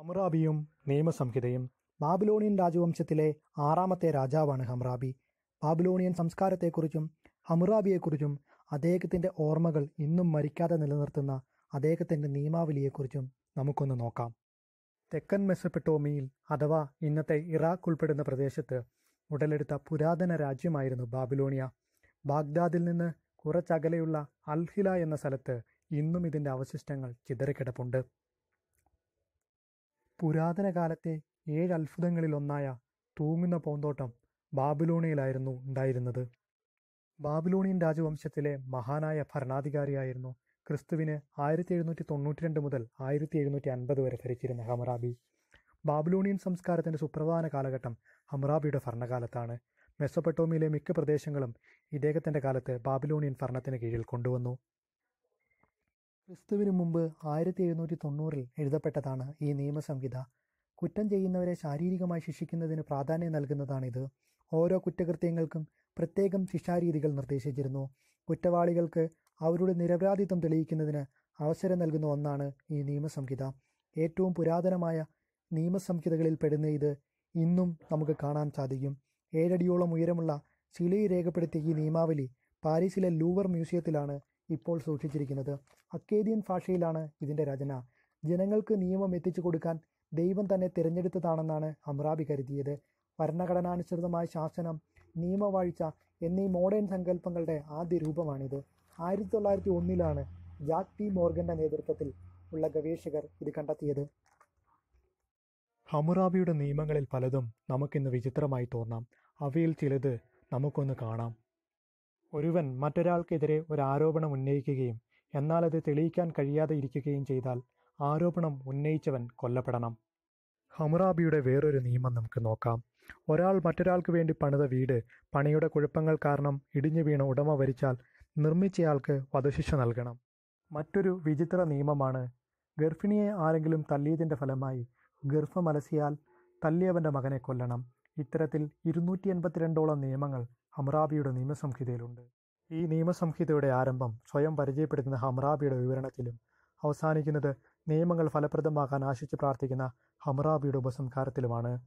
ഹമ്രാബിയും നിയമസംഹിതയും Babylonian രാജവംശത്തിലെ ആറാമത്തെ രാജാവാണ് ഹമ്രാബി ബാബിലോണിയൻ സംസ്കാരത്തെക്കുറിച്ചും ഹമ്രാബിയെക്കുറിച്ചും അദ്ദേഹത്തിൻ്റെ ഓർമ്മകൾ ഇന്നും മരിക്കാതെ നിലനിർത്തുന്ന അദ്ദേഹത്തിൻ്റെ നിയമാവലിയെക്കുറിച്ചും നമുക്കൊന്ന് നോക്കാം തെക്കൻ മെസ്സപ്പെട്ടോമിയിൽ അഥവാ ഇന്നത്തെ ഇറാഖ് ഉൾപ്പെടുന്ന പ്രദേശത്ത് ഉടലെടുത്ത പുരാതന രാജ്യമായിരുന്നു ബാബിലോണിയ ബാഗ്ദാദിൽ നിന്ന് കുറച്ചകലെയുള്ള അൽഹില എന്ന സ്ഥലത്ത് ഇന്നും ഇതിൻ്റെ അവശിഷ്ടങ്ങൾ ചിതറിക്കിടപ്പുണ്ട് പുരാതന കാലത്തെ ഏഴ് അത്ഭുതങ്ങളിലൊന്നായ തൂങ്ങുന്ന പൂന്തോട്ടം ബാബുലോണിയിലായിരുന്നു ഉണ്ടായിരുന്നത് ബാബിലോണിയൻ രാജവംശത്തിലെ മഹാനായ ഭരണാധികാരിയായിരുന്നു ക്രിസ്തുവിന് ആയിരത്തി എഴുന്നൂറ്റി തൊണ്ണൂറ്റി രണ്ട് മുതൽ ആയിരത്തി എഴുന്നൂറ്റി അൻപത് വരെ ഭരിച്ചിരുന്ന ഹമറാബി ബാബിലോണിയൻ സംസ്കാരത്തിൻ്റെ സുപ്രധാന കാലഘട്ടം ഹമറാബിയുടെ ഭരണകാലത്താണ് മെസ്സൊപ്പട്ടോമിയിലെ മിക്ക പ്രദേശങ്ങളും ഇദ്ദേഹത്തിൻ്റെ കാലത്ത് ബാബിലോണിയൻ ഭരണത്തിന് കീഴിൽ കൊണ്ടുവന്നു ക്രിസ്തുവിനു മുമ്പ് ആയിരത്തി എഴുന്നൂറ്റി തൊണ്ണൂറിൽ എഴുതപ്പെട്ടതാണ് ഈ നിയമസംഹിത കുറ്റം ചെയ്യുന്നവരെ ശാരീരികമായി ശിക്ഷിക്കുന്നതിന് പ്രാധാന്യം നൽകുന്നതാണിത് ഓരോ കുറ്റകൃത്യങ്ങൾക്കും പ്രത്യേകം ശിക്ഷാരീതികൾ നിർദ്ദേശിച്ചിരുന്നു കുറ്റവാളികൾക്ക് അവരുടെ നിരപരാധിത്വം തെളിയിക്കുന്നതിന് അവസരം നൽകുന്ന ഒന്നാണ് ഈ നിയമസംഹിത ഏറ്റവും പുരാതനമായ നിയമസംഹിതകളിൽ പെടുന്ന ഇത് ഇന്നും നമുക്ക് കാണാൻ സാധിക്കും ഏഴടിയോളം ഉയരമുള്ള ശിലയിൽ രേഖപ്പെടുത്തിയ ഈ നിയമാവലി പാരീസിലെ ലൂവർ മ്യൂസിയത്തിലാണ് ഇപ്പോൾ സൂക്ഷിച്ചിരിക്കുന്നത് അക്കേദിയൻ ഭാഷയിലാണ് ഇതിൻ്റെ രചന ജനങ്ങൾക്ക് നിയമം എത്തിച്ചു കൊടുക്കാൻ ദൈവം തന്നെ തിരഞ്ഞെടുത്തതാണെന്നാണ് അമ്രാബി കരുതിയത് ഭരണഘടനാനുസൃതമായ ശാസനം നിയമവാഴ്ച എന്നീ മോഡേൺ സങ്കല്പങ്ങളുടെ ആദ്യ രൂപമാണിത് ആയിരത്തി തൊള്ളായിരത്തി ഒന്നിലാണ് ജാക്ക് ടി മോർഗന്റെ നേതൃത്വത്തിൽ ഉള്ള ഗവേഷകർ ഇത് കണ്ടെത്തിയത് ഹമുറാബിയുടെ നിയമങ്ങളിൽ പലതും നമുക്കിന്ന് വിചിത്രമായി തോന്നാം അവയിൽ ചിലത് നമുക്കൊന്ന് കാണാം ഒരുവൻ മറ്റൊരാൾക്കെതിരെ ഒരു ആരോപണം ഉന്നയിക്കുകയും എന്നാൽ അത് തെളിയിക്കാൻ കഴിയാതെ ഇരിക്കുകയും ചെയ്താൽ ആരോപണം ഉന്നയിച്ചവൻ കൊല്ലപ്പെടണം ഹമുറാബിയുടെ വേറൊരു നിയമം നമുക്ക് നോക്കാം ഒരാൾ മറ്റൊരാൾക്ക് വേണ്ടി പണിത വീട് പണിയുടെ കുഴപ്പങ്ങൾ കാരണം ഇടിഞ്ഞു വീണ ഉടമ വരിച്ചാൽ നിർമ്മിച്ചയാൾക്ക് വധശിക്ഷ നൽകണം മറ്റൊരു വിചിത്ര നിയമമാണ് ഗർഭിണിയെ ആരെങ്കിലും തല്ലിയതിൻ്റെ ഫലമായി ഗർഭമലസിയാൽ തല്ലിയവൻ്റെ മകനെ കൊല്ലണം ഇത്തരത്തിൽ ഇരുന്നൂറ്റി എൺപത്തിരണ്ടോളം നിയമങ്ങൾ ഹംറാബിയുടെ നിയമസംഹിതയിലുണ്ട് ഈ നിയമസംഹിതയുടെ ആരംഭം സ്വയം പരിചയപ്പെടുത്തുന്ന ഹംറാബിയുടെ വിവരണത്തിലും അവസാനിക്കുന്നത് നിയമങ്ങൾ ഫലപ്രദമാകാൻ ആശിച്ച് പ്രാർത്ഥിക്കുന്ന ഹംറാബിയുടെ ഉപസംഹാരത്തിലുമാണ്